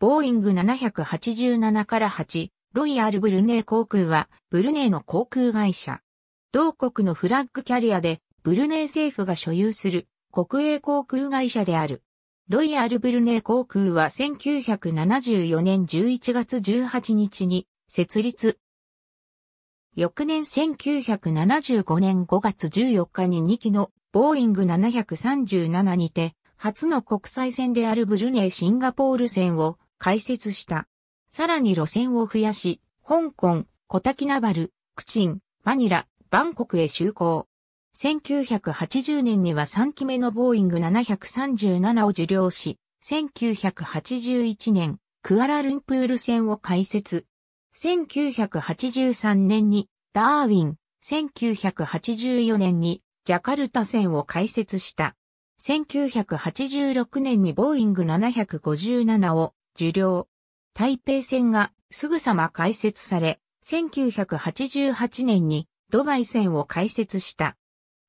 ボーイング787から8、ロイヤルブルネー航空は、ブルネーの航空会社。同国のフラッグキャリアで、ブルネー政府が所有する国営航空会社である。ロイヤルブルネー航空は1974年11月18日に設立。翌年1975年5月14日に2機のボーイング737にて初の国際線であるブルネーシンガポール線を開設した。さらに路線を増やし、香港、小滝ナバル、クチン、マニラ、バンコクへ就航。1980年には3機目のボーイング737を受領し、1981年、クアラルンプール線を開設。1983年にダーウィン、1984年にジャカルタ線を開設した。1986年にボーイング757を受領。台北線がすぐさま開設され、1988年にドバイ線を開設した。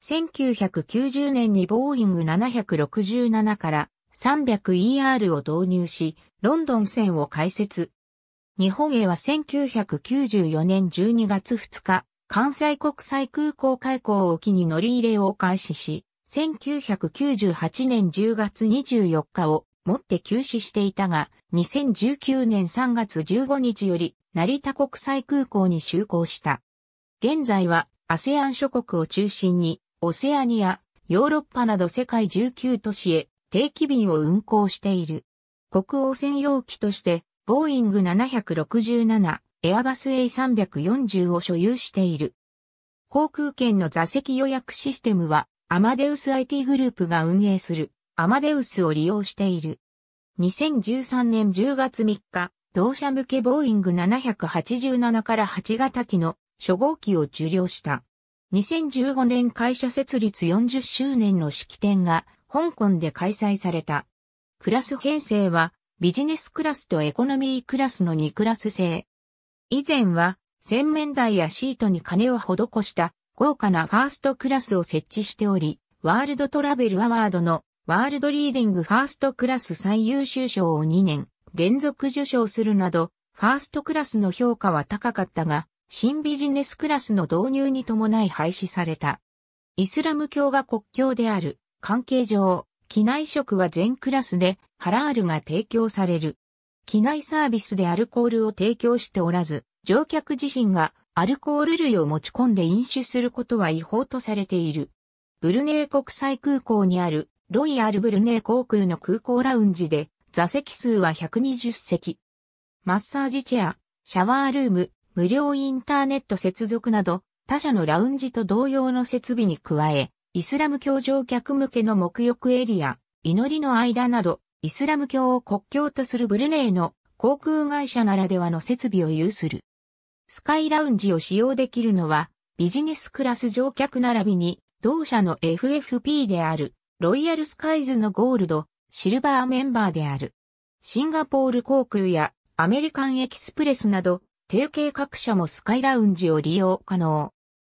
1990年にボーイング767から 300ER を導入し、ロンドン線を開設。日本へは1994年12月2日、関西国際空港開港を機に乗り入れを開始し、1998年10月24日を持って休止していたが、2019年3月15日より、成田国際空港に就航した。現在は、ASEAN 諸国を中心に、オセアニア、ヨーロッパなど世界19都市へ定期便を運航している。国王専用機として、ボーイング767、エアバス A340 を所有している。航空券の座席予約システムは、アマデウス IT グループが運営する。アマデウスを利用している。2013年10月3日、同社向けボーイング787から8型機の初号機を受領した。2015年会社設立40周年の式典が香港で開催された。クラス編成はビジネスクラスとエコノミークラスの2クラス制。以前は洗面台やシートに金を施した豪華なファーストクラスを設置しており、ワールドトラベルアワードのワールドリーディングファーストクラス最優秀賞を2年連続受賞するなど、ファーストクラスの評価は高かったが、新ビジネスクラスの導入に伴い廃止された。イスラム教が国教である関係上、機内食は全クラスでハラールが提供される。機内サービスでアルコールを提供しておらず、乗客自身がアルコール類を持ち込んで飲酒することは違法とされている。ブルネー国際空港にあるロイヤルブルネー航空の空港ラウンジで、座席数は120席。マッサージチェア、シャワールーム、無料インターネット接続など、他社のラウンジと同様の設備に加え、イスラム教乗客向けの沐浴エリア、祈りの間など、イスラム教を国境とするブルネイの航空会社ならではの設備を有する。スカイラウンジを使用できるのは、ビジネスクラス乗客並びに、同社の FFP であるロイヤルスカイズのゴールド、シルバーメンバーである。シンガポール航空やアメリカンエキスプレスなど、提携各社もスカイラウンジを利用可能。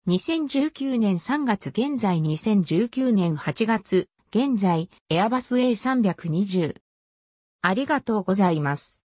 2019年3月現在2019年8月現在エアバス A320。ありがとうございます。